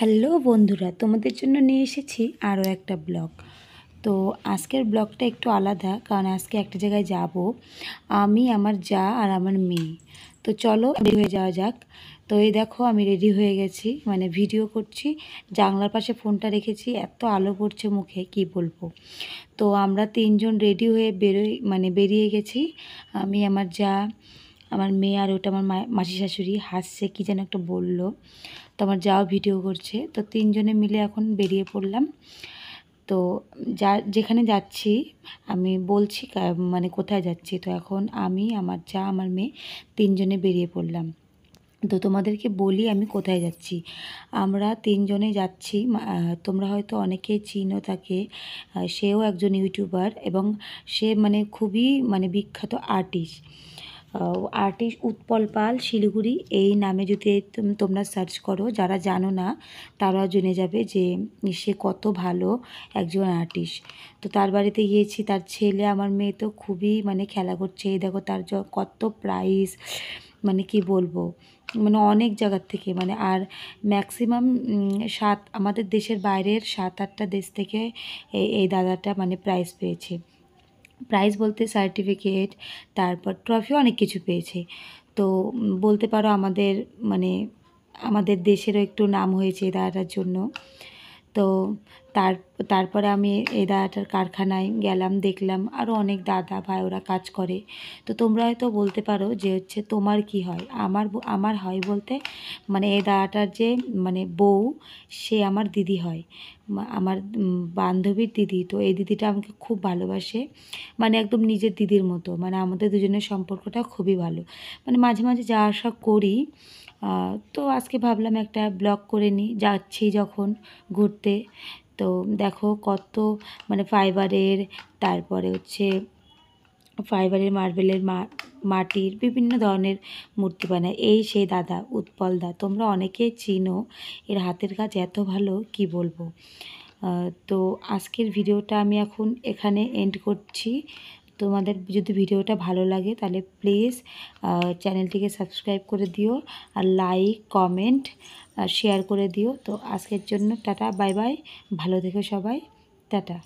hello বন্ধুরা তোমাদের জন্য নিয়ে এসেছি আরও একটা ব্লগ তো আজকের ব্লগটা একটু আলাদা কারণ আজকে একটা জায়গায় যাব আমি আমার যা আর আমার মেয়ে তো চলো রেডি হয়ে যাওয়া যাক তো এই দেখো আমি রেডি হয়ে গেছি মানে ভিডিও করছি জানলার পাশে ফোনটা রেখেছি এত আলো পড়ছে মুখে কি বলবো তো আমরা তিনজন রেডি হয়ে বেরোই মানে বেরিয়ে গেছি আমি আমার যা আমার মেয়ে আর ওটা আমার মাসি শাশুড়ি হাসছে কি যেন একটা বলল তো আমার যাও ভিডিও করছে তো তিনজনে মিলে এখন বেরিয়ে পড়লাম তো যা যেখানে যাচ্ছি আমি বলছি মানে কোথায় যাচ্ছি তো এখন আমি আমার যা আমার মেয়ে তিনজনে বেরিয়ে পড়লাম তো তোমাদেরকে বলি আমি কোথায় যাচ্ছি আমরা তিনজনে যাচ্ছি তোমরা হয়তো অনেকে চিনো তাকে সেও একজন ইউটিউবার এবং সে মানে খুবই মানে বিখ্যাত আর্টিস্ট আর্টিস্ট উৎপল পাল শিলিগুড়ি এই নামে যদি তোমরা সার্চ করো যারা জানো না তারা জেনে যাবে যে সে কত ভালো একজন আর্টিস্ট তো তার বাড়িতে গিয়েছি তার ছেলে আমার মেয়ে তো খুবই মানে খেলা করছে দেখো তার কত প্রাইস মানে কি বলবো মানে অনেক জায়গার থেকে মানে আর ম্যাক্সিমাম সাত আমাদের দেশের বাইরের সাত আটটা দেশ থেকে এই দাদাটা মানে প্রাইজ পেয়েছে প্রাইজ বলতে সার্টিফিকেট তারপর ট্রফিও অনেক কিছু পেয়েছে তো বলতে পারো আমাদের মানে আমাদের দেশেরও একটু নাম হয়েছে তারার জন্য তো তার তারপরে আমি এই দাদাটার কারখানায় গেলাম দেখলাম আরও অনেক দাদা ভাই ওরা কাজ করে তো তোমরা হয়তো বলতে পারো যে হচ্ছে তোমার কি হয় আমার আমার হয় বলতে মানে এই দাদাটার যে মানে বউ সে আমার দিদি হয় আমার বান্ধবীর দিদি তো এই দিদিটা আমাকে খুব ভালোবাসে মানে একদম নিজের দিদির মতো মানে আমাদের দুজনের সম্পর্কটা খুবই ভালো মানে মাঝে মাঝে যা আসা করি তো আজকে ভাবলাম একটা ব্লগ করে নিই যাচ্ছি যখন ঘুরতে তো দেখো কত মানে ফাইবারের তারপরে হচ্ছে ফাইবারের মার্বেলের মাটির বিভিন্ন ধরনের মূর্তি বানায় এই সেই দাদা উৎপল দা তোমরা অনেকেই চিনো এর হাতের কাজ এত ভালো কি বলবো তো আজকের ভিডিওটা আমি এখন এখানে এন্ড করছি তোমাদের যদি ভিডিওটা ভালো লাগে তাহলে প্লিজ চ্যানেলটিকে সাবস্ক্রাইব করে দিও আর লাইক কমেন্ট শেয়ার করে দিও তো আজকের জন্য টাটা বাই বাই ভালো থেকো সবাই টাটা